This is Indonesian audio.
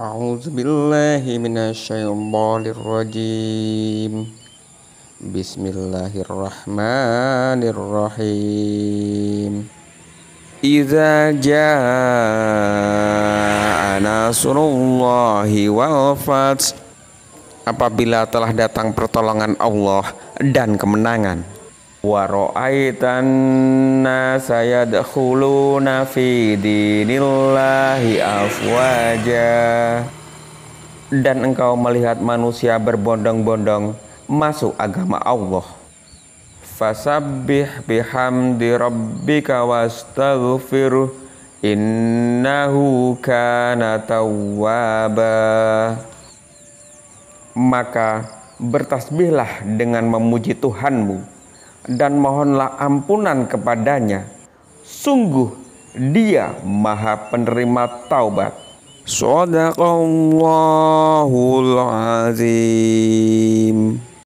أعوذ بالله من الشيطان الرجيم بسم الله الرحمن الرحيم إذا جاء نصر الله والفتح Apabila telah datang pertolongan Allah dan kemenangan ورأيت الناس يدخلون في دين الله dan engkau melihat manusia berbondong-bondong masuk agama Allah. Fasabbih bihamdi rabbika wastaghfir innahu kana tawwaba. Maka bertasbihlah dengan memuji Tuhanmu dan mohonlah ampunan kepadanya. Sungguh dia maha penerima taubat. Sadaqallahul azim.